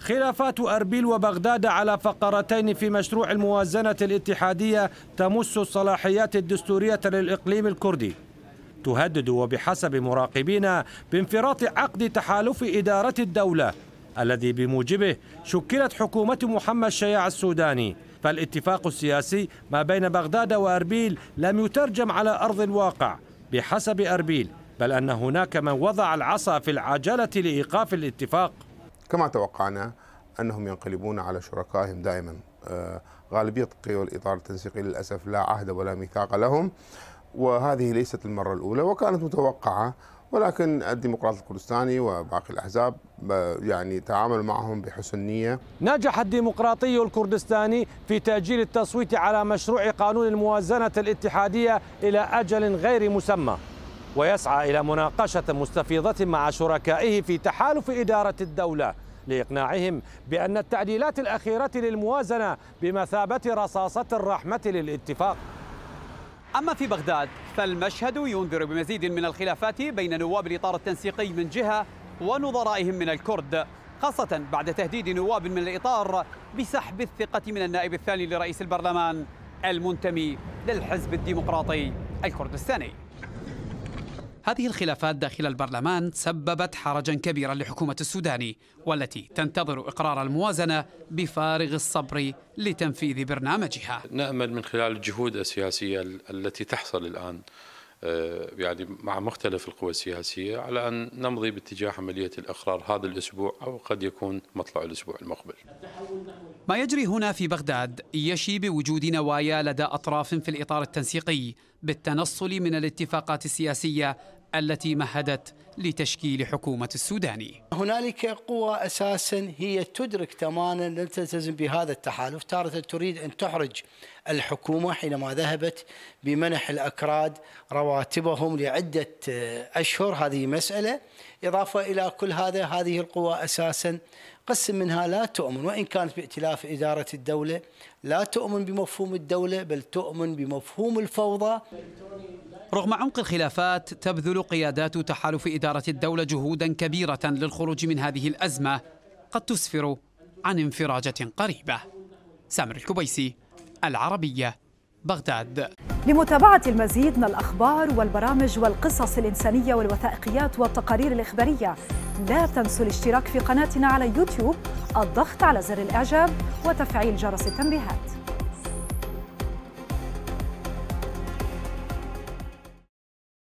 خلافات أربيل وبغداد على فقرتين في مشروع الموازنة الاتحادية تمس الصلاحيات الدستورية للإقليم الكردي تهدد وبحسب مراقبين بانفراط عقد تحالف إدارة الدولة الذي بموجبه شكلت حكومة محمد شياع السوداني فالاتفاق السياسي ما بين بغداد وأربيل لم يترجم على أرض الواقع بحسب أربيل بل أن هناك من وضع العصا في العجلة لإيقاف الاتفاق كما توقعنا انهم ينقلبون على شركائهم دائما آه، غالبيه قوى الاطار التنسيقي للاسف لا عهد ولا ميثاق لهم وهذه ليست المره الاولى وكانت متوقعه ولكن الديمقراط الكردستاني وباقي الاحزاب آه، يعني تعامل معهم بحسن نيه نجح الديمقراطي الكردستاني في تاجيل التصويت على مشروع قانون الموازنه الاتحاديه الى اجل غير مسمى ويسعى إلى مناقشة مستفيضة مع شركائه في تحالف إدارة الدولة لإقناعهم بأن التعديلات الأخيرة للموازنة بمثابة رصاصة الرحمة للاتفاق أما في بغداد فالمشهد ينذر بمزيد من الخلافات بين نواب الإطار التنسيقي من جهة ونظرائهم من الكرد خاصة بعد تهديد نواب من الإطار بسحب الثقة من النائب الثاني لرئيس البرلمان المنتمي للحزب الديمقراطي الكردستاني هذه الخلافات داخل البرلمان سببت حرجا كبيرا لحكومة السوداني والتي تنتظر إقرار الموازنة بفارغ الصبر لتنفيذ برنامجها نأمل من خلال الجهود السياسية التي تحصل الآن آه، يعني مع مختلف القوى السياسية على أن نمضي باتجاه عملية الإقرار هذا الأسبوع أو قد يكون مطلع الأسبوع المقبل ما يجري هنا في بغداد يشي بوجود نوايا لدى أطراف في الإطار التنسيقي بالتنصل من الاتفاقات السياسية التي مهدت لتشكيل حكومة السوداني هنالك قوى أساسا هي تدرك تماما أن تلتزم بهذا التحالف تارة تريد أن تحرج الحكومة حينما ذهبت بمنح الأكراد رواتبهم لعدة أشهر هذه مسألة إضافة إلى كل هذا هذه القوى أساسا قسم منها لا تؤمن وإن كانت بائتلاف إدارة الدولة لا تؤمن بمفهوم الدولة بل تؤمن بمفهوم الفوضى رغم عمق الخلافات تبذل قيادات تحالف إدارة الدولة جهودا كبيرة للخروج من هذه الأزمة قد تسفر عن انفراجة قريبة سامر الكبيسي العربية بغداد لمتابعة المزيد من الأخبار والبرامج والقصص الإنسانية والوثائقيات والتقارير الإخبارية لا تنسوا الاشتراك في قناتنا على يوتيوب الضغط على زر الإعجاب وتفعيل جرس التنبيهات